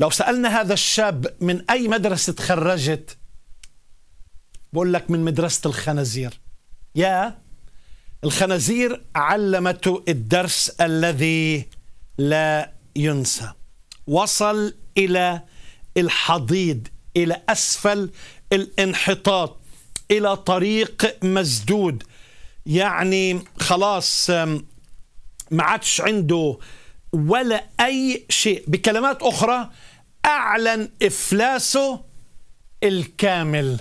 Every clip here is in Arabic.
لو سألنا هذا الشاب من أي مدرسة تخرجت بقول لك من مدرسة الخنازير يا الخنازير علمته الدرس الذي لا ينسى وصل إلى الحضيض إلى أسفل الانحطاط إلى طريق مسدود يعني خلاص ما عادش عنده ولا أي شيء بكلمات أخرى أعلن إفلاسه الكامل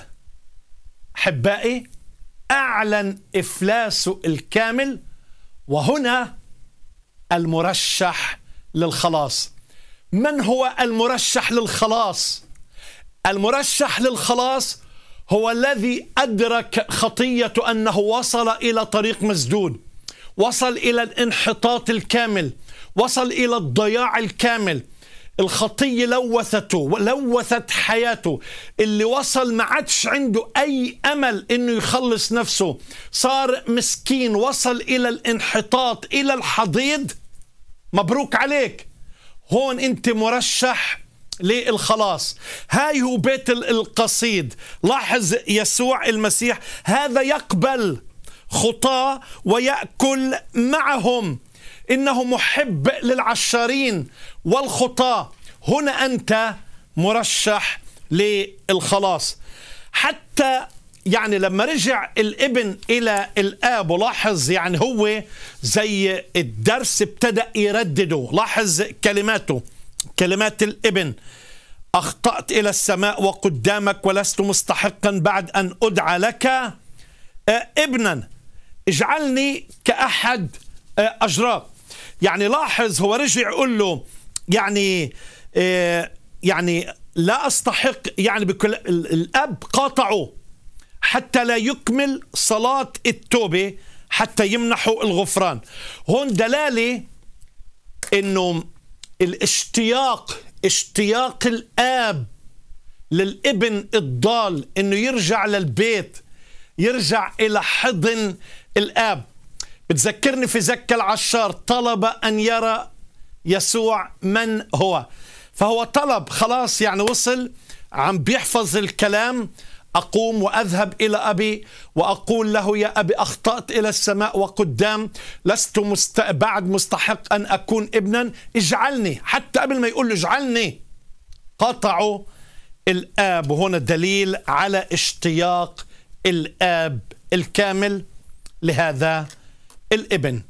أحبائي أعلن إفلاسه الكامل وهنا المرشح للخلاص من هو المرشح للخلاص؟ المرشح للخلاص هو الذي أدرك خطية أنه وصل إلى طريق مسدود وصل إلى الانحطاط الكامل وصل إلى الضياع الكامل الخطية لوثته ولوثت حياته اللي وصل ما عادش عنده أي أمل إنه يخلص نفسه صار مسكين وصل إلى الانحطاط إلى الحضيض مبروك عليك هون أنت مرشح للخلاص هاي هو بيت القصيد لاحظ يسوع المسيح هذا يقبل خطاه ويأكل معهم إنه محب للعشارين والخطاة هنا أنت مرشح للخلاص حتى يعني لما رجع الابن الى الاب ولاحظ يعني هو زي الدرس ابتدأ يردده لاحظ كلماته كلمات الابن اخطات الى السماء وقدامك ولست مستحقا بعد ان ادعى لك ابنا اجعلني كاحد اجراك يعني لاحظ هو رجع يقول له يعني آه، يعني لا استحق يعني بكل الاب قاطعه حتى لا يكمل صلاه التوبه حتى يمنحوا الغفران هون دلاله انه الاشتياق اشتياق الاب للابن الضال انه يرجع للبيت يرجع الى حضن الاب بتذكرني في زكى العشار طلب أن يرى يسوع من هو فهو طلب خلاص يعني وصل عم بيحفظ الكلام أقوم وأذهب إلى أبي وأقول له يا أبي أخطأت إلى السماء وقدام لست مست... بعد مستحق أن أكون ابنا اجعلني حتى قبل ما يقول له اجعلني قطعوا الآب وهنا دليل على اشتياق الآب الكامل لهذا الابن